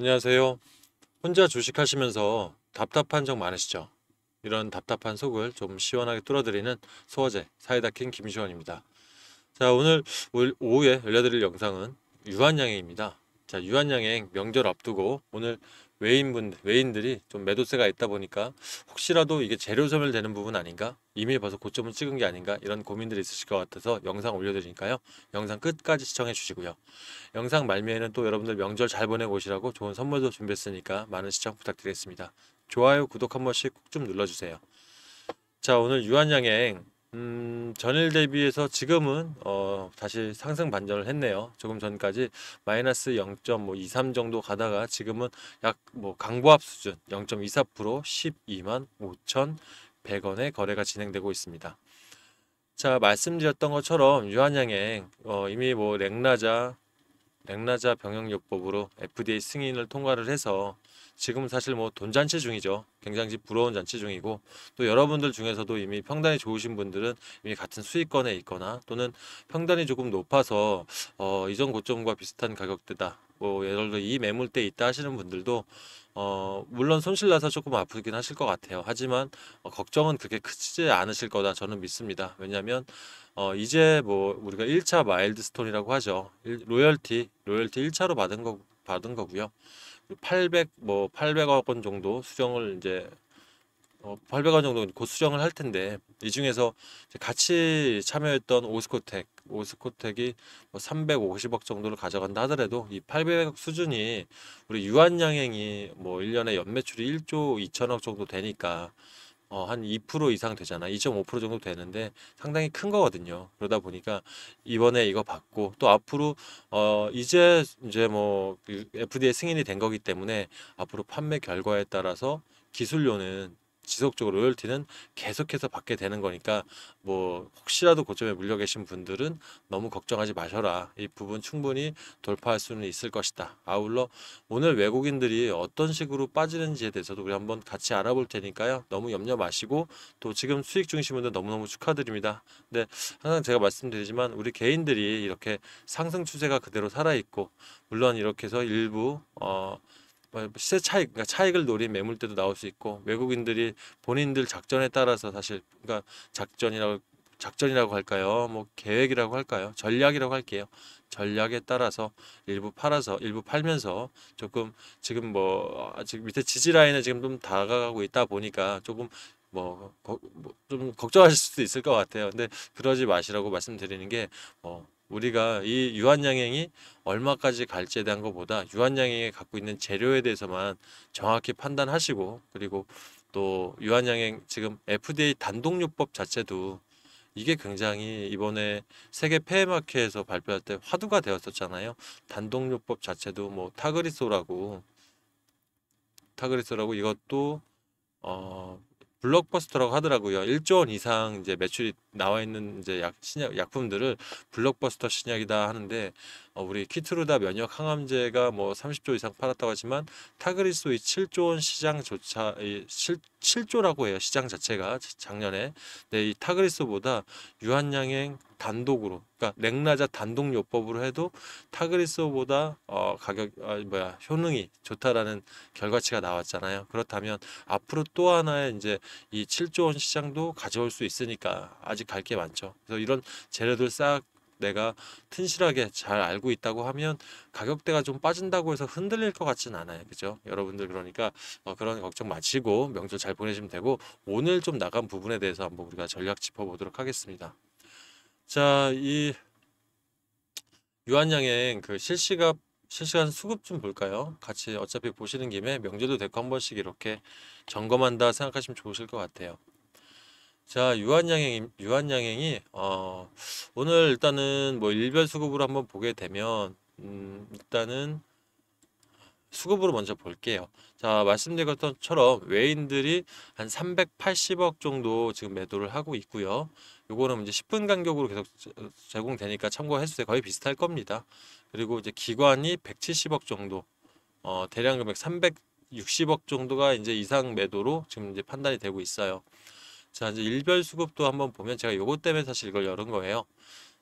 안녕하세요. 혼자 주식하시면서 답답한 적 많으시죠? 이런 답답한 속을 좀 시원하게 뚫어드리는 소화제 사이다킹 김시원입니다. 자 오늘 오후에 알려드릴 영상은 유한양행입니다. 자 유한양행 명절 앞두고 오늘 외인분 외인들이 좀 매도세가 있다 보니까 혹시라도 이게 재료 소멸되는 부분 아닌가 이미 벌써 고점을 찍은 게 아닌가 이런 고민들이 있으실 것 같아서 영상 올려드리니까요 영상 끝까지 시청해 주시고요 영상 말미에는 또 여러분들 명절 잘 보내고 오시라고 좋은 선물도 준비했으니까 많은 시청 부탁드리겠습니다 좋아요 구독 한 번씩 꼭좀 눌러주세요 자 오늘 유한양행 전일 대비해서 지금은 어, 다시 상승 반전을 했네요. 조금 전까지 마이너스 0.23 정도 가다가 지금은 약 뭐 강보합 수준 0.24% 12만 5,100원의 거래가 진행되고 있습니다. 자 말씀드렸던 것처럼 유한양행 어, 이미 뭐 렉나자 렉나자 병역요법으로 FDA 승인을 통과를 해서 지금 은 사실 뭐 돈잔치 중이죠. 굉장히 부러운 잔치 중이고 또 여러분들 중에서도 이미 평단이 좋으신 분들은 이미 같은 수익권에 있거나 또는 평단이 조금 높아서 어, 이전 고점과 비슷한 가격대다. 뭐 예를 들어 이 매물대에 있다 하시는 분들도 어, 물론 손실 나서 조금 아프긴 하실 것 같아요. 하지만 어, 걱정은 그렇게 크지 않으실 거다 저는 믿습니다. 왜냐하면 어, 이제 뭐 우리가 1차 마일드스톤이라고 하죠. 일, 로열티 로열티 1차로 받은 거 받은 거고요. 800뭐 800억 원 정도 수정을 이제 어, 800억 원 정도 곧 수정을 할 텐데 이 중에서 같이 참여했던 오스코텍 오스코텍이 뭐 350억 정도를 가져간다 하더라도 이 800억 수준이 우리 유한양행이 뭐 1년에 연매출이 1조 2천억 정도 되니까 어, 한 2% 이상 되잖아. 2.5% 정도 되는데 상당히 큰 거거든요. 그러다 보니까 이번에 이거 받고 또 앞으로 어, 이제 이제 뭐 FDA 그 승인이 된 거기 때문에 앞으로 판매 결과에 따라서 기술료는 지속적으로 로열티는 계속해서 받게 되는 거니까 뭐 혹시라도 고점에 물려 계신 분들은 너무 걱정하지 마셔라. 이 부분 충분히 돌파할 수는 있을 것이다. 아울러 오늘 외국인들이 어떤 식으로 빠지는지에 대해서도 우리 한번 같이 알아볼 테니까요. 너무 염려 마시고 또 지금 수익 중심 분들 너무너무 축하드립니다. 근데 항상 제가 말씀드리지만 우리 개인들이 이렇게 상승 추세가 그대로 살아 있고 물론 이렇게 해서 일부 어 어, 시세 차익, 그러니까 차익을 노린 매물대도 나올 수 있고 외국인들이 본인들 작전에 따라서 사실 그러니까 작전이라고 작전이라고 할까요? 뭐 계획이라고 할까요? 전략이라고 할게요. 전략에 따라서 일부 팔아서 일부 팔면서 조금 지금 뭐 지금 밑에 지지 라인에 지금 좀 다가가고 있다 보니까 조금 뭐좀 뭐 걱정하실 수도 있을 것 같아요. 근데 그러지 마시라고 말씀드리는 게뭐 우리가 이 유한양행이 얼마까지 갈지에 대한 것보다 유한양행이 갖고 있는 재료에 대해서만 정확히 판단하시고 그리고 또 유한양행 지금 FDA 단독요법 자체도 이게 굉장히 이번에 세계 폐해마켓에서 발표할 때 화두가 되었었잖아요. 단독요법 자체도 뭐 타그리소라고 타그리소라고 이것도 어 블록버스터라고 하더라고요. 1조 원 이상 이제 매출이 나와 있는 이제 약 신약 약품들을 블록버스터 신약이다 하는데 어, 우리 키트루다 면역 항암제가 뭐 30조 이상 팔았다고 하지만 타그리스의 7조 원 시장조차 7, 7조라고 해요. 시장 자체가 작년에 네, 이 타그리스보다 유한양행 단독으로 그러니까 렉나자 단독 요법으로 해도 타그리스보다 어 가격 아, 뭐야 효능이 좋다라는 결과치가 나왔잖아요. 그렇다면 앞으로 또 하나의 이제 이 7조 원 시장도 가져올 수 있으니까 아직 갈 게 많죠. 그래서 이런 재료들 싹 내가 튼실하게 잘 알고 있다고 하면 가격대가 좀 빠진다고 해서 흔들릴 것 같진 않아요. 그죠? 여러분들 그러니까 어, 그런 걱정 마시고 명절 잘 보내시면 되고 오늘 좀 나간 부분에 대해서 한번 우리가 전략 짚어보도록 하겠습니다. 자, 이 유한양행 그 실시가 실시간 수급 좀 볼까요? 같이 어차피 보시는 김에 명절도 됐고 한 번씩 이렇게 점검한다 생각하시면 좋으실 것 같아요. 자, 유한양행, 유한양행이, 어, 오늘 일단은 뭐 일별 수급으로 한번 보게 되면, 음, 일단은 수급으로 먼저 볼게요. 자, 말씀드린 것처럼 외인들이 한 380억 정도 지금 매도를 하고 있고요. 요거는 이제 10분 간격으로 계속 제공되니까 참고 해주세요. 거의 비슷할 겁니다. 그리고 이제 기관이 170억 정도, 어, 대량 금액 360억 정도가 이제 이상 매도로 지금 이제 판단이 되고 있어요. 자 이제 일별 수급도 한번 보면 제가 요것 때문에 사실 이걸 열은 거예요.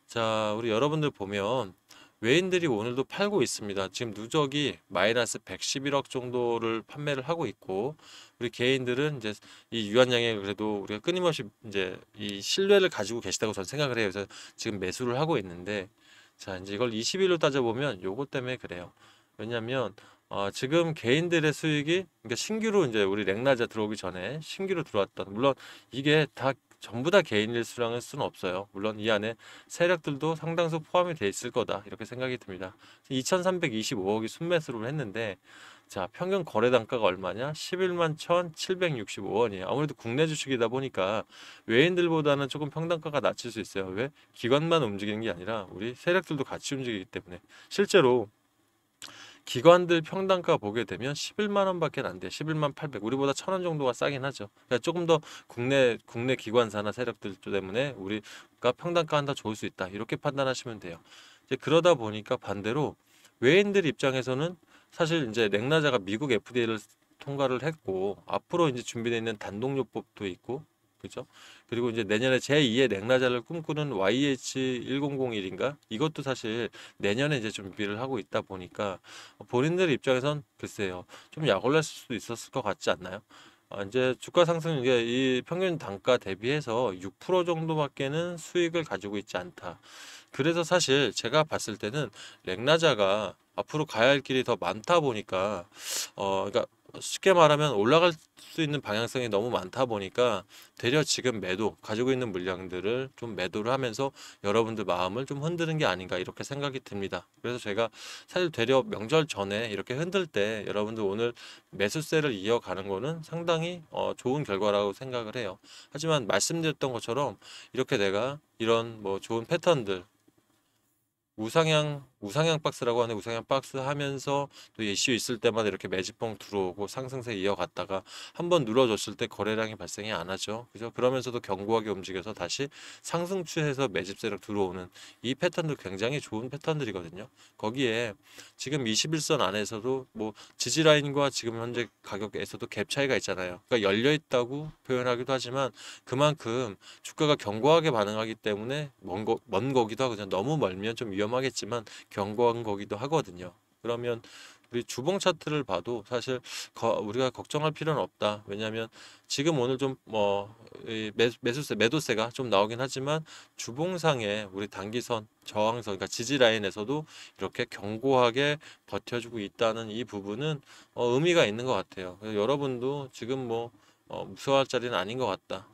자 우리 여러분들 보면 외인들이 오늘도 팔고 있습니다. 지금 누적이 마이너스 111억 정도를 판매를 하고 있고 우리 개인들은 이제 이 유한양에 그래도 우리가 끊임없이 이제 이 신뢰를 가지고 계시다고 저는 생각을 해요. 그래서 지금 매수를 하고 있는데 자 이제 이걸 20일로 따져보면 요것 때문에 그래요. 왜냐하면 어, 지금 개인들의 수익이 그러니까 신규로 이제 우리 렉나자 들어오기 전에 신규로 들어왔던 물론 이게 다 전부 다 개인일 수랑일 수는 없어요. 물론 이 안에 세력들도 상당수 포함이 돼 있을 거다 이렇게 생각이 듭니다. 2,325억이 순매수를 했는데 자 평균 거래 단가가 얼마냐? 11만 1,765원이에요. 아무래도 국내 주식이다 보니까 외인들보다는 조금 평단가가 낮출수 있어요. 왜? 기관만 움직이는 게 아니라 우리 세력들도 같이 움직이기 때문에 실제로 기관들 평당가 보게 되면 11만 원밖에 안 돼요. 11만 800. 우리보다 천 원 정도가 싸긴 하죠. 그러니까 조금 더 국내 국내 기관사나 세력들 때문에 우리가 평당가 한다 좋을 수 있다. 이렇게 판단하시면 돼요. 이제 그러다 보니까 반대로 외인들 입장에서는 사실 이제 냉나자가 미국 FDA를 통과를 했고 앞으로 이제 준비되어 있는 단독요법도 있고 그죠? 그리고 이제 내년에 제2의 냉라자를 꿈꾸는 YH1001인가? 이것도 사실 내년에 이제 준비를 하고 있다 보니까 본인들 입장에선 글쎄요. 좀약올랐 수도 있었을 것 같지 않나요? 아, 이제 주가 상승 이게 이 평균 단가 대비해서 6% 정도밖에는 수익을 가지고 있지 않다. 그래서 사실 제가 봤을 때는 렉나자가 앞으로 가야 할 길이 더 많다 보니까 어 그러니까 쉽게 말하면 올라갈 수 있는 방향성이 너무 많다 보니까 되려 지금 매도 가지고 있는 물량들을 좀 매도를 하면서 여러분들 마음을 좀 흔드는 게 아닌가 이렇게 생각이 듭니다. 그래서 제가 사실 되려 명절 전에 이렇게 흔들 때 여러분들 오늘 매수세를 이어가는 거는 상당히 어, 좋은 결과라고 생각을 해요. 하지만 말씀드렸던 것처럼 이렇게 내가 이런 뭐 좋은 패턴들 우상향 우상향 박스라고 하는 우상향 박스 하면서 또 이슈 있을 때마다 이렇게 매집봉 들어오고 상승세 이어갔다가 한번 눌러줬을 때 거래량이 발생이 안 하죠. 그죠? 그러면서도 견고하게 움직여서 다시 상승 추에서 매집 세력 들어오는 이 패턴도 굉장히 좋은 패턴들이거든요. 거기에 지금 21선 안에서도 뭐 지지 라인과 지금 현재 가격에서도 갭 차이가 있잖아요. 그러니까 열려 있다고 표현하기도 하지만 그만큼 주가가 견고하게 반응하기 때문에 먼, 거, 먼 거기도 하고 그냥 너무 멀면 좀 위험하겠지만 경고한 거기도 하거든요. 그러면 우리 주봉 차트를 봐도 사실 거, 우리가 걱정할 필요는 없다. 왜냐하면 지금 오늘 좀뭐 매수세 매도세가 좀 나오긴 하지만 주봉상에 우리 단기선 저항선 그러니까 지지 라인에서도 이렇게 견고하게 버텨주고 있다는 이 부분은 어, 의미가 있는 것 같아요. 그래서 여러분도 지금 뭐 어, 무서워할 자리는 아닌 것 같다.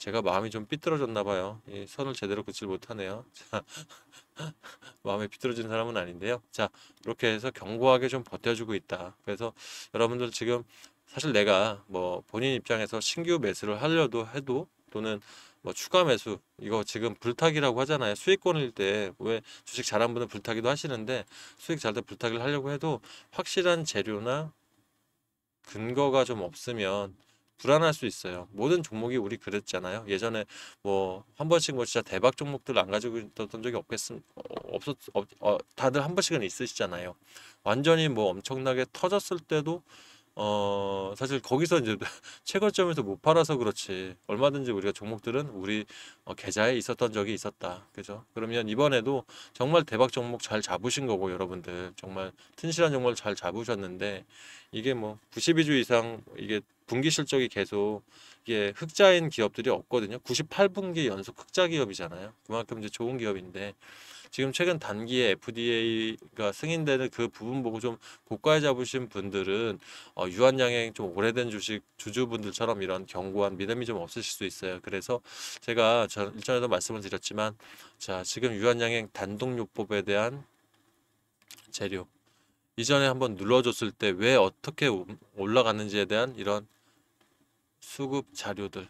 제가 마음이 좀 삐뚤어졌나 봐요. 예, 선을 제대로 긋질 못하네요. 자, 마음이 삐뚤어진 사람은 아닌데요. 자, 이렇게 해서 견고하게 좀 버텨주고 있다. 그래서 여러분들 지금 사실 내가 뭐 본인 입장에서 신규 매수를 하려도 해도 또는 뭐 추가 매수 이거 지금 불타기라고 하잖아요 수익권일 때 왜 주식 잘한 분은 불타기도 하시는데 수익 잘 때 불타기를 하려고 해도 확실한 재료나 근거가 좀 없으면 불안할 수 있어요. 모든 종목이 우리 그랬잖아요. 예전에 뭐 한 번씩 뭐 진짜 대박 종목들 안 가지고 있던 적이 없겠음 없었 없, 어, 다들 한 번씩은 있으시잖아요. 완전히 뭐 엄청나게 터졌을 때도 어 사실 거기서 이제 최고점에서 못 팔아서 그렇지 얼마든지 우리가 종목들은 우리 어, 계좌에 있었던 적이 있었다 그죠 그러면 이번에도 정말 대박 종목 잘 잡으신 거고 여러분들 정말 튼실한 종목을 잘 잡으셨는데 이게 뭐 92주 이상 이게 분기 실적이 계속 이게 흑자인 기업들이 없거든요. 98분기 연속 흑자 기업이잖아요. 그만큼 이제 좋은 기업인데 지금 최근 단기에 FDA가 승인되는 그 부분 보고 좀 고가에 잡으신 분들은 어, 유한양행 좀 오래된 주식 주주분들처럼 이런 견고한 믿음이 좀 없으실 수 있어요. 그래서 제가 전 일전에도 말씀을 드렸지만 자 지금 유한양행 단독요법에 대한 재료 이전에 한번 눌러줬을 때 왜 어떻게 올라갔는지에 대한 이런 수급 자료들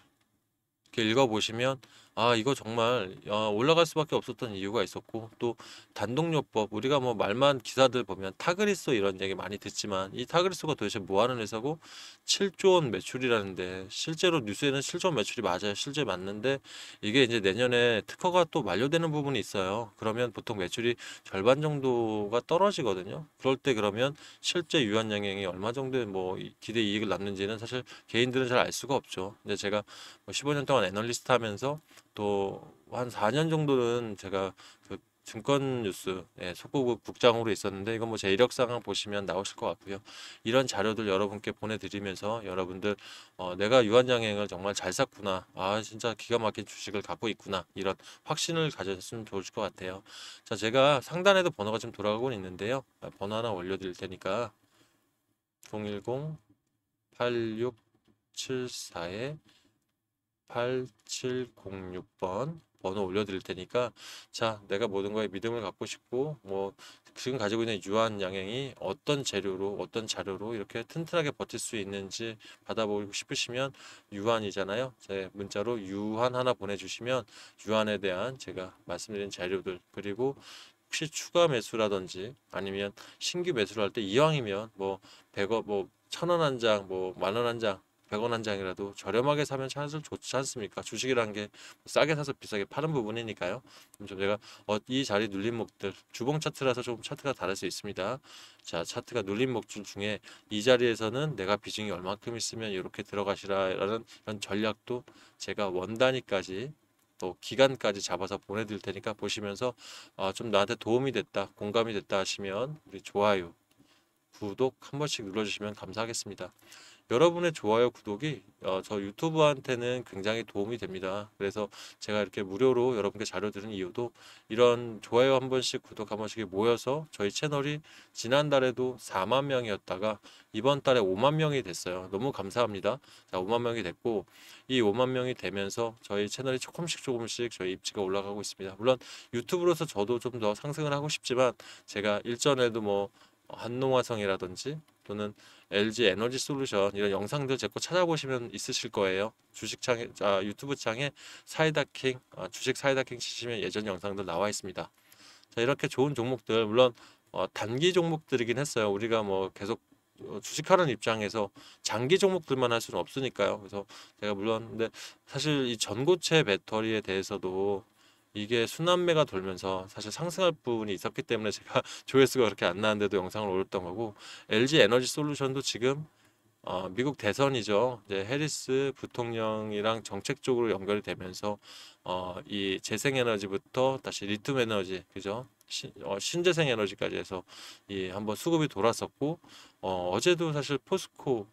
이렇게 읽어보시면 아, 이거 정말 어, 올라갈 수밖에 없었던 이유가 있었고 또 단독요법 우리가 뭐 말만 기사들 보면 타그리소 이런 얘기 많이 듣지만 이 타그리소가 도대체 뭐 하는 회사고 7조 원 매출이라는데 실제로 뉴스에는 7조 원 매출이 맞아요. 실제 맞는데 이게 이제 내년에 특허가 또 만료되는 부분이 있어요. 그러면 보통 매출이 절반 정도가 떨어지거든요. 그럴 때 그러면 실제 유한 영향이 얼마 정도의 뭐 기대 이익을 낳는지는 사실 개인들은 잘 알 수가 없죠. 근데 제가 뭐 15년 동안 애널리스트 하면서 또한 4년 정도는 제가 그 증권 뉴스 예, 속보국 국장으로 있었는데 이건 뭐 제 이력상 보시면 나오실 것 같고요. 이런 자료들 여러분께 보내드리면서 여러분들 어, 내가 유한장행을 정말 잘 샀구나. 아 진짜 기가 막힌 주식을 갖고 있구나. 이런 확신을 가졌으면 좋을 것 같아요. 자 제가 상단에도 번호가 지금 돌아가고 있는데요. 아, 번호 하나 올려드릴 테니까 010 8674에 8706번 번호 올려드릴 테니까 자 내가 모든 거에 믿음을 갖고 싶고 뭐 지금 가지고 있는 유한 양행이 어떤 재료로 어떤 자료로 이렇게 튼튼하게 버틸 수 있는지 받아보고 싶으시면 유한이잖아요 제 문자로 유한 하나 보내주시면 유한에 대한 제가 말씀드린 자료들 그리고 혹시 추가 매수라든지 아니면 신규 매수를 할 때 이왕이면 뭐 100원 뭐 뭐천 원 한 장 뭐 만 원 한장 100원 한 장이라도 저렴하게 사면 사를 좋지 않습니까? 주식이란 게 싸게 사서 비싸게 파는 부분이니까요. 좀 제가 어, 이 자리 눌림목들 주봉 차트라서 좀 차트가 다를 수 있습니다. 자 차트가 눌림목 줄 중에 이 자리에서는 내가 비중이 얼만큼 있으면 이렇게 들어가시라라는 이런 전략도 제가 원단위까지 또 기간까지 잡아서 보내드릴 테니까 보시면서 어, 좀 나한테 도움이 됐다 공감이 됐다 하시면 우리 좋아요 구독 한 번씩 눌러주시면 감사하겠습니다. 여러분의 좋아요 구독이 어, 저 유튜브한테는 굉장히 도움이 됩니다 그래서 제가 이렇게 무료로 여러분께 자료 드리는 이유도 이런 좋아요 한 번씩 구독 한 번씩 모여서 저희 채널이 지난달에도 4만 명이었다가 이번 달에 5만 명이 됐어요 너무 감사합니다 자 5만 명이 됐고 이 5만 명이 되면서 저희 채널이 조금씩 조금씩 저희 입지가 올라가고 있습니다 물론 유튜브로서 저도 좀 더 상승을 하고 싶지만 제가 일전에도 뭐 한농화성이라든지 또는 LG 에너지 솔루션 이런 영상들 제거 찾아보시면 있으실 거예요. 주식 창에 아, 유튜브 창에 사이다킹 아, 주식 사이다킹 치시면 예전 영상들 나와 있습니다. 자 이렇게 좋은 종목들 물론 어, 단기 종목들이긴 했어요. 우리가 뭐 계속 어, 주식하는 입장에서 장기 종목들만 할 수는 없으니까요. 그래서 제가 물론 근데 사실 이 전고체 배터리에 대해서도 이게 순환매가 돌면서 사실 상승할 부분이 있었기 때문에 제가 조회수가 그렇게 안 나는데도 영상을 올렸던 거고 LG 에너지 솔루션도 지금 어, 미국 대선이죠. 이제 해리스 부통령이랑 정책적으로 연결이 되면서 어, 이 재생에너지부터 다시 리튬 에너지, 그죠? 신, 어, 신재생 에너지까지 해서 이 한번 수급이 돌았었고 어, 어제도 사실 포스코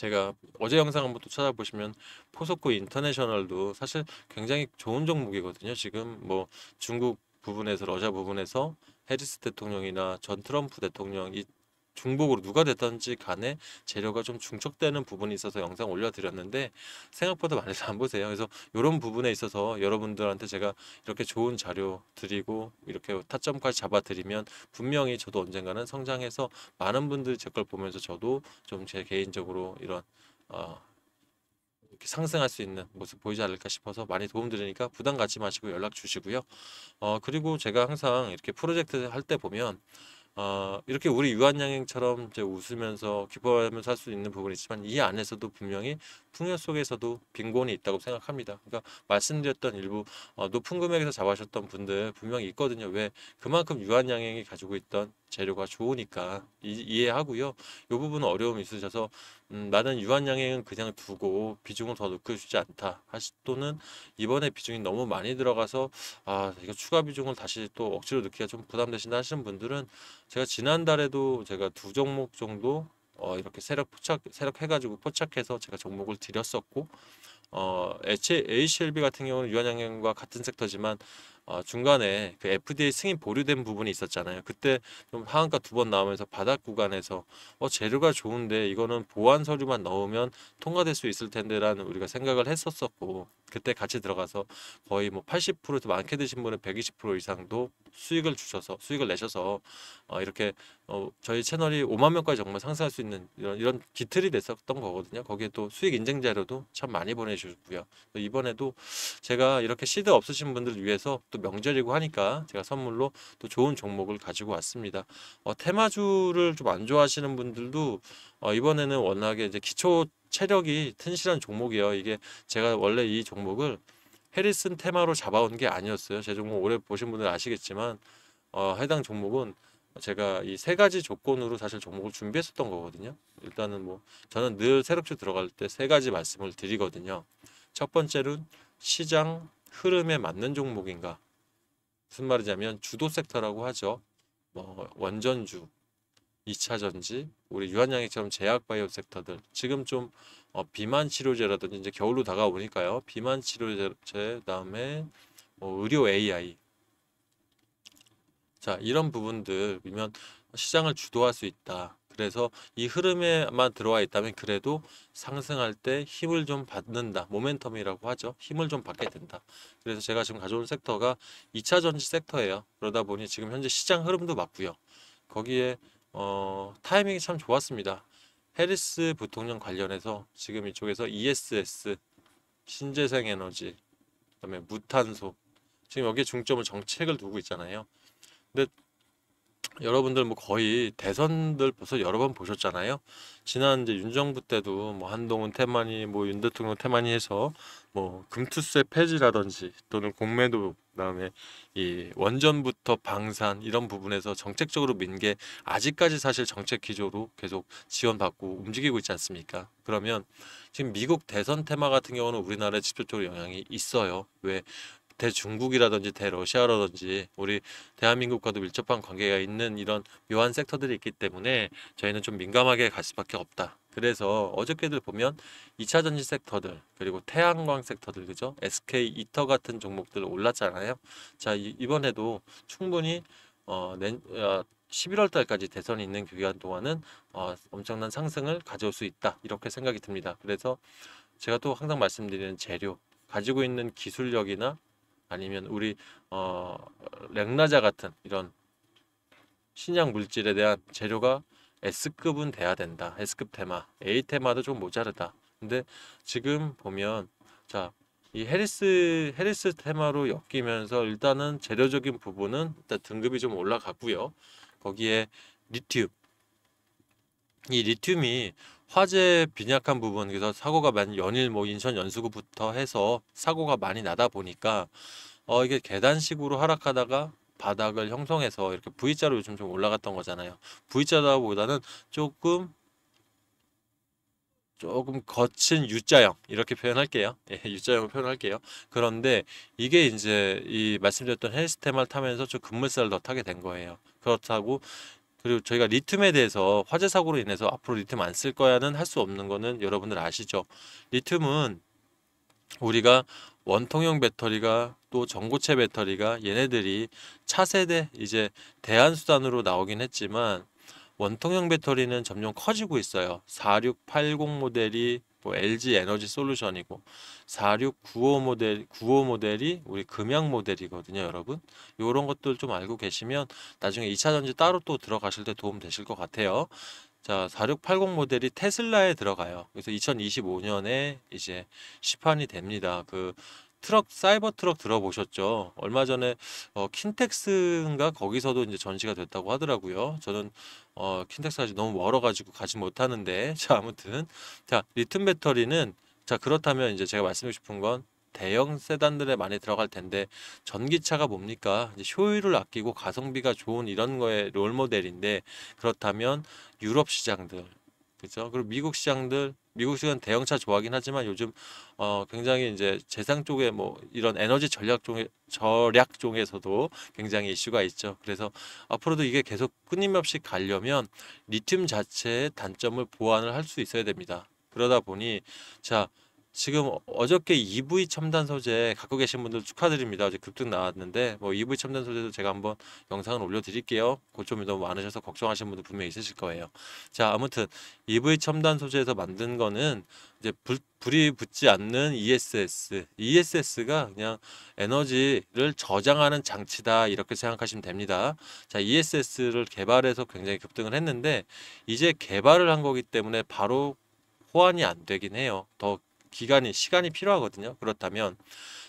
제가 어제 영상 한번 또 찾아보시면 포석구 인터내셔널도 사실 굉장히 좋은 종목이거든요. 지금 뭐 중국 부분에서 러시아 부분에서 해리스 대통령이나 전 트럼프 대통령 이 중복으로 누가 됐던지 간에 재료가 좀 중첩되는 부분이 있어서 영상 올려드렸는데 생각보다 많이서 안 보세요. 그래서 이런 부분에 있어서 여러분들한테 제가 이렇게 좋은 자료 드리고 이렇게 타점까지 잡아드리면 분명히 저도 언젠가는 성장해서 많은 분들이 제걸 보면서 저도 좀 제 개인적으로 이런 어, 이렇게 상승할 수 있는 모습 보이지 않을까 싶어서 많이 도움드리니까 부담 갖지 마시고 연락 주시고요. 어, 그리고 제가 항상 이렇게 프로젝트 할 때 보면 어, 이렇게 우리 유한양행처럼 이제 웃으면서 기뻐하면서 살 수 있는 부분이 있지만 이 안에서도 분명히 풍요 속에서도 빈곤이 있다고 생각합니다. 그러니까 말씀드렸던 일부 어, 높은 금액에서 잡아셨던 분들 분명히 있거든요. 왜 그만큼 유한양행이 가지고 있던 재료가 좋으니까 이, 해하고요이 부분 어려움 이 있으셔서 음, 나는 유한양행은 그냥 두고 비중을 더 높여주지 않다 하시 또는 이번에 비중이 너무 많이 들어가서 아 이거 추가 비중을 다시 또 억지로 넣기가 좀 부담되신다 하시는 분들은 제가 지난달에도 제가 두 종목 정도 어, 이렇게 세력 포착 세력 해가지고 포착해서 제가 종목을 드렸었고 어, HLB 같은 경우는 유한양행과 같은 섹터지만 어, 중간에 그 FDA 승인 보류된 부분이 있었잖아요. 그때 좀 하한가 두 번 나오면서 바닥 구간에서 어, 재료가 좋은데 이거는 보안 서류만 넣으면 통과될 수 있을 텐데라는 우리가 생각을 했었었고 그때 같이 들어가서 거의 뭐 80%도 많게 드신 분은 120% 이상도 수익을 주셔서 수익을 내셔서 어, 이렇게 어, 저희 채널이 5만 명까지 정말 상승할 수 있는 이런 이런 기틀이 됐었던 거거든요. 거기에 또 수익 인증 자료도 참 많이 보내주셨고요. 이번에도 제가 이렇게 시드 없으신 분들 을 위해서 또 명절이고 하니까 제가 선물로 또 좋은 종목을 가지고 왔습니다. 어, 테마주를 좀 안 좋아하시는 분들도 어, 이번에는 워낙에 이제 기초 체력이 튼실한 종목이에요. 이게 제가 원래 이 종목을 해리슨 테마로 잡아온 게 아니었어요. 제 종목 오래 보신 분들 아시겠지만 어, 해당 종목은 제가 이 세 가지 조건으로 사실 종목을 준비했었던 거거든요. 일단은 뭐 저는 늘 새롭게 들어갈 때 세 가지 말씀을 드리거든요. 첫 번째는 시장 흐름에 맞는 종목인가. 무슨 말이냐면 주도 섹터라고 하죠. 뭐 원전주, 2차 전지, 우리 유한양액처럼 제약 바이오 섹터들 지금 좀 어, 비만 치료제라든지 이제 겨울로 다가오니까요. 비만 치료제 다음에 뭐 의료 AI 자 이런 부분들이면 시장을 주도할 수 있다. 그래서 이 흐름에만 들어와 있다면 그래도 상승할 때 힘을 좀 받는다. 모멘텀이라고 하죠. 힘을 좀 받게 된다. 그래서 제가 지금 가져온 섹터가 2차 전지 섹터예요. 그러다 보니 지금 현재 시장 흐름도 맞고요. 거기에 어, 타이밍이 참 좋았습니다. 해리스 부통령 관련해서 지금 이쪽에서 ESS 신재생 에너지 그다음에 무탄소 지금 여기에 중점을 정책을 두고 있잖아요. 근데 여러분들 뭐 거의 대선들 벌써 여러 번 보셨잖아요. 지난 이제 윤정부 때도 뭐 한동훈 테마니 뭐윤 대통령 태만이 해서 뭐 금투세 폐지라든지 또는 공매도 그다음에 이 원전부터 방산 이런 부분에서 정책적으로 민게 아직까지 사실 정책 기조로 계속 지원받고 움직이고 있지 않습니까? 그러면 지금 미국 대선 테마 같은 경우는 우리나라에 직접적으로 영향이 있어요. 왜 대중국이라든지 대러시아라든지 우리 대한민국과도 밀접한 관계가 있는 이런 묘한 섹터들이 있기 때문에 저희는 좀 민감하게 갈 수밖에 없다. 그래서 어저께들 보면 2차 전지 섹터들 그리고 태양광 섹터들 그죠? SK 이터 같은 종목들 올랐잖아요. 자 이, 이번에도 충분히 어, 낸, 어, 11월 달까지 대선이 있는 기간 동안은 어, 엄청난 상승을 가져올 수 있다 이렇게 생각이 듭니다. 그래서 제가 또 항상 말씀드리는 재료 가지고 있는 기술력이나 아니면 우리 어, 렉나자 같은 이런 신약 물질에 대한 재료가 S급은 돼야 된다. S급 테마, A 테마도 좀 모자르다. 근데 지금 보면 자, 이 헤리스 헤리스 테마로 엮이면서 일단은 재료적인 부분은 일단 등급이 좀 올라갔고요. 거기에 리튬 이 리튬이 화재 빈약한 부분 그래서 사고가 많이 연일 뭐 인천 연수구부터 해서 사고가 많이 나다 보니까 어 이게 계단식으로 하락하다가 바닥을 형성해서 이렇게 V자로 요즘 좀 올라갔던 거잖아요. V자다 보다는 조금 조금 거친 U자형 이렇게 표현할게요. 예, U자형을 표현할게요. 그런데 이게 이제 이 말씀드렸던 헬스템을 타면서 좀 급물살을 더 타게 된 거예요. 그렇다고 그리고 저희가 리튬에 대해서 화재 사고로 인해서 앞으로 리튬 안 쓸 거야는 할 수 없는 거는 여러분들 아시죠? 리튬은 우리가 원통형 배터리가 또 전고체 배터리가 얘네들이 차세대 이제 대안 수단으로 나오긴 했지만 원통형 배터리는 점점 커지고 있어요. 4680 모델이 뭐 LG 에너지 솔루션이고 4695 모델 95 모델이 우리 금양 모델이거든요, 여러분. 요런 것들 좀 알고 계시면 나중에 2차 전지 따로 또 들어가실 때 도움 되실 것 같아요. 자, 4680 모델이 테슬라에 들어가요. 그래서 2025년에 이제 시판이 됩니다. 그 트럭 사이버 트럭 들어보셨죠? 얼마 전에 어, 킨텍스인가 거기서도 이제 전시가 됐다고 하더라고요. 저는 어, 킨텍스 아직 너무 멀어가지고 가지 못하는데 자 아무튼 자 리튬 배터리는 자 그렇다면 이제 제가 말씀드리고 싶은 건 대형 세단들에 많이 들어갈 텐데 전기차가 뭡니까 이제 효율을 아끼고 가성비가 좋은 이런 거에 롤 모델인데 그렇다면 유럽 시장들 그죠 그리고 미국 시장들 미국 시간 대형차 좋아하긴 하지만 요즘 어 굉장히 이제 재상 쪽에 뭐 이런 에너지 전략 쪽에 절약 쪽에서도 굉장히 이슈가 있죠. 그래서 앞으로도 이게 계속 끊임없이 가려면 리튬 자체의 단점을 보완을 할 수 있어야 됩니다. 그러다 보니 자 지금 어저께 EV 첨단 소재 갖고 계신 분들 축하드립니다. 어제 급등 나왔는데 뭐 EV 첨단 소재도 제가 한번 영상을 올려드릴게요. 고점이 너무 많으셔서 걱정하시는 분들 분명히 있으실 거예요. 자 아무튼 EV 첨단 소재에서 만든 거는 이제 불, 불이 붙지 않는 ESS. ESS가 그냥 에너지를 저장하는 장치다 이렇게 생각하시면 됩니다. 자, ESS를 개발해서 굉장히 급등을 했는데 이제 개발을 한 거기 때문에 바로 호환이 안 되긴 해요. 더 기간이 시간이 필요하거든요. 그렇다면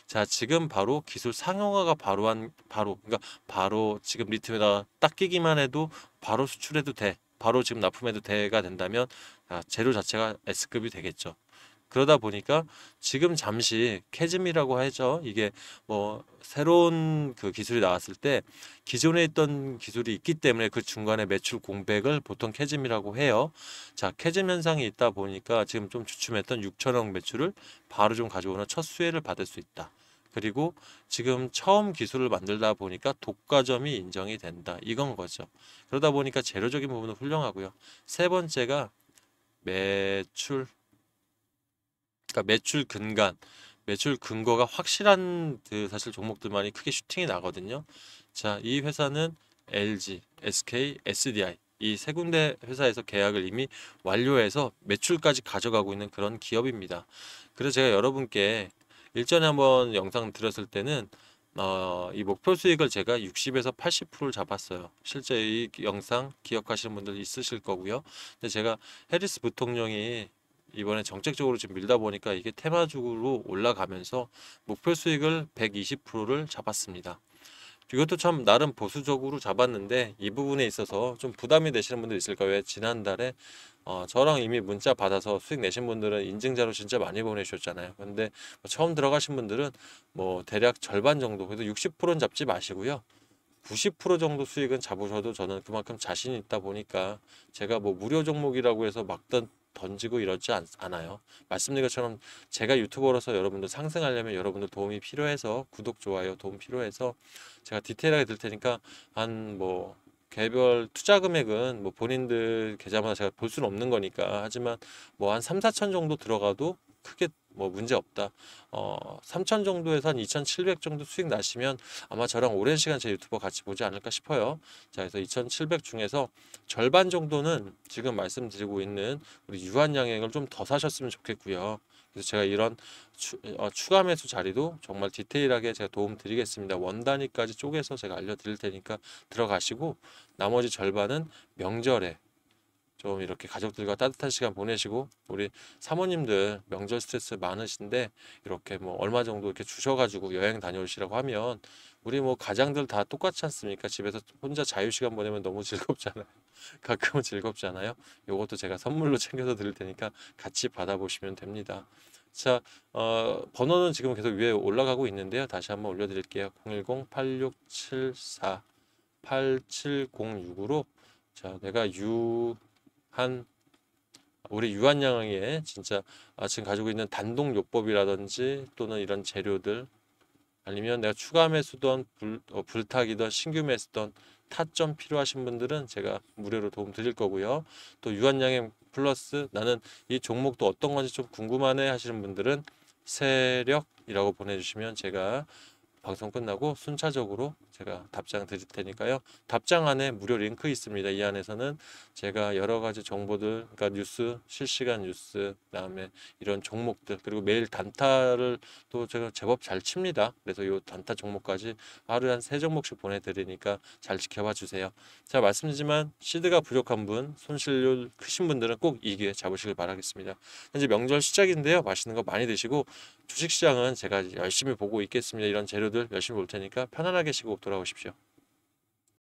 자 지금 바로 기술 상용화가 바로 한 바로 그러니까 바로 지금 리튬에다가 딱 끼기만 해도 바로 수출해도 돼 바로 지금 납품해도 돼가 된다면 아, 재료 자체가 S급이 되겠죠. 그러다 보니까 지금 잠시 캐즘이라고 하죠. 이게 뭐 새로운 그 기술이 나왔을 때 기존에 있던 기술이 있기 때문에 그 중간에 매출 공백을 보통 캐즘이라고 해요. 자, 캐즘 현상이 있다 보니까 지금 좀 주춤했던 6천억 매출을 바로 좀 가져오는 첫 수혜를 받을 수 있다. 그리고 지금 처음 기술을 만들다 보니까 독과점이 인정이 된다. 이건 거죠. 그러다 보니까 재료적인 부분은 훌륭하고요. 세 번째가 매출 그러니까 매출 근간, 매출 근거가 확실한 그 사실 종목들만이 크게 슈팅이 나거든요. 자, 이 회사는 LG, SK, SDI 이 세 군데 회사에서 계약을 이미 완료해서 매출까지 가져가고 있는 그런 기업입니다. 그래서 제가 여러분께 일전에 한번 영상 드렸을 때는 어, 이 목표 수익을 제가 60에서 80%를 잡았어요. 실제 이 영상 기억하시는 분들 있으실 거고요. 근데 제가 해리스 부통령이 이번에 정책적으로 지금 밀다 보니까 이게 테마주로 올라가면서 목표 수익을 120%를 잡았습니다. 이것도 참 나름 보수적으로 잡았는데 이 부분에 있어서 좀 부담이 되시는 분들 있을 거요 지난달에 어, 저랑 이미 문자 받아서 수익 내신 분들은 인증자로 진짜 많이 보내주셨잖아요. 근데 뭐 처음 들어가신 분들은 뭐 대략 절반 정도 그래도 60%는 잡지 마시고요. 90% 정도 수익은 잡으셔도 저는 그만큼 자신 있다 보니까 제가 뭐 무료 종목이라고 해서 막던 던지고 이러지 않, 아요 말씀드린 것처럼 제가 유튜버로서 여러분들 상승하려면 여러분들 도움이 필요해서 구독, 좋아요 도움 필요해서 제가 디테일하게 들 테니까 한 뭐 개별 투자 금액은 뭐 본인들 계좌마다 제가 볼 수는 없는 거니까 하지만 뭐한 삼사천 정도 들어가도 크게 뭐 문제 없다. 어, 3천 정도에서 한2,700 정도 수익 나시면 아마 저랑 오랜 시간 제 유튜버 같이 보지 않을까 싶어요. 자, 그래서 2,700 중에서 절반 정도는 지금 말씀드리고 있는 우리 유한양행을 좀 더 사셨으면 좋겠고요. 그래서 제가 이런 추, 어, 추가 매수 자리도 정말 디테일하게 제가 도움 드리겠습니다. 원단위까지 쪼개서 제가 알려드릴 테니까 들어가시고 나머지 절반은 명절에 좀 이렇게 가족들과 따뜻한 시간 보내시고 우리 사모님들 명절 스트레스 많으신데 이렇게 뭐 얼마 정도 이렇게 주셔가지고 여행 다녀오시라고 하면 우리 뭐 가장들 다 똑같지 않습니까? 집에서 혼자 자유 시간 보내면 너무 즐겁잖아요. 가끔은 즐겁잖아요. 요것도 제가 선물로 챙겨서 드릴 테니까 같이 받아보시면 됩니다. 자, 어, 번호는 지금 계속 위에 올라가고 있는데요. 다시 한번 올려드릴게요. 010-8674-8706으로 자, 내가 유한 우리 유한양의 진짜 아, 지금 가지고 있는 단독요법이라든지 또는 이런 재료들 아니면 내가 추가 매수던 불, 어, 불타기던 신규 매수던 타점 필요하신 분들은 제가 무료로 도움 드릴 거고요. 또유한양의 플러스 나는 이 종목도 어떤 건지 좀 궁금하네 하시는 분들은 세력이라고 보내주시면 제가 방송 끝나고 순차적으로 제가 답장 드릴 테니까요. 답장 안에 무료 링크 있습니다. 이 안에서는 제가 여러 가지 정보들, 그러니까 뉴스, 실시간 뉴스, 그다음에 이런 종목들, 그리고 매일 단타를 또 제가 제법 잘 칩니다. 그래서 요 단타 종목까지 하루에 한 세 종목씩 보내드리니까 잘 지켜봐 주세요. 자, 말씀드리지만 시드가 부족한 분, 손실률 크신 분들은 꼭이 기회 잡으시길 바라겠습니다. 현재 명절 시작인데요. 맛있는 거 많이 드시고 주식시장은 제가 열심히 보고 있겠습니다. 이런 재료들 열심히 볼 테니까 편안하게 시고 돌아오십시오.